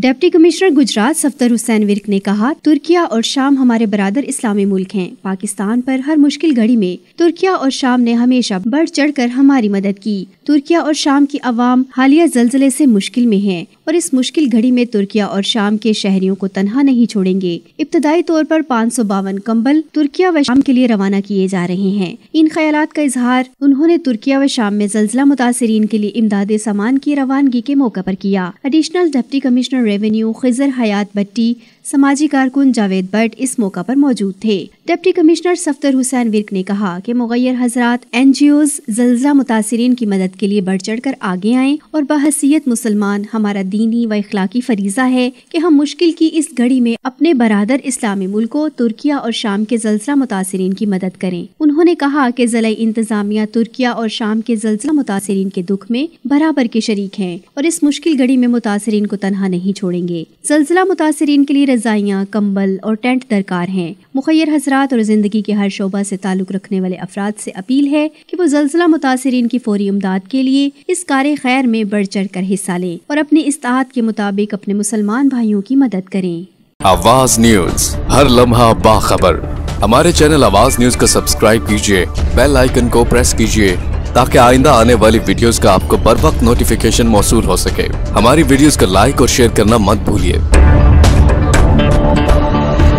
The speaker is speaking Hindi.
डिप्टी कमिश्नर गुजरात सफ्तर हुसैन विर्क ने कहा तुर्किया और शाम हमारे बरदर इस्लामी मुल्क हैं पाकिस्तान पर हर मुश्किल घड़ी में तुर्किया और शाम ने हमेशा बढ़ चढ़कर हमारी मदद की तुर्किया और शाम की आवाम हालिया जलजले से मुश्किल में हैं पर इस मुश्किल घड़ी में तुर्किया और शाम के शहरियों को तनहा नहीं छोड़ेंगे इब्तदाई तौर पर पाँच सौ बावन कम्बल तुर्किया व शाम के लिए रवाना किए जा रहे हैं इन ख्याल का इजहार उन्होंने तुर्किया व शाम में जल्जला मुतासरीन के लिए इमदाद सामान की रवानगी के मौके पर किया additional deputy commissioner revenue Khizar Hayat Bhatti समाजी कारकुन जावेद भट्ट इस मौका पर मौजूद थे डिप्टी कमिश्नर सफदर हुसैन विर्क ने कहा कि मुगैर हजरात एन जी ओज जल्जा मुतासरीन की मदद के लिए बढ़ चढ़ कर आगे आए और बहसीत मुसलमान हमारा दीनी व इखलाकी फरीजा है कि हम मुश्किल की इस घड़ी में अपने बरदर इस्लामी मुल्कों तुर्किया और शाम के जल्जा मुतासरीन की मदद करें उन्होंने कहा कि जलई इंतजामिया तुर्किया और शाम के जल्जा मुतासरीन के दुख में बराबर के शरीक हैं और इस मुश्किल घड़ी में मुतासरीन को तनहा नहीं छोड़ेंगे जल्जला मुतासरीन के लिए रजाइयाँ कम्बल और टेंट दरकार हैं मुखैर हजरा असरात और ज़िंदगी के हर शोबा से ताल्लुक़ रखने वाले अफराद से अपील है कि वो जलसला मुतासरीन की फौरी इमदाद के लिए इस कार खैर में बढ़ चढ़ कर हिस्सा लें और अपने इस्तात के मुताबिक अपने मुसलमान भाइयों की मदद करें आवाज न्यूज हर लम्हा बाखबर हमारे चैनल आवाज न्यूज को सब्सक्राइब कीजिए बेल आइकन को प्रेस कीजिए ताकि आइंदा आने वाली वीडियोस का आपको बर वक्त नोटिफिकेशन मौसू हो सके हमारी वीडियोस को लाइक और शेयर करना मत भूलिए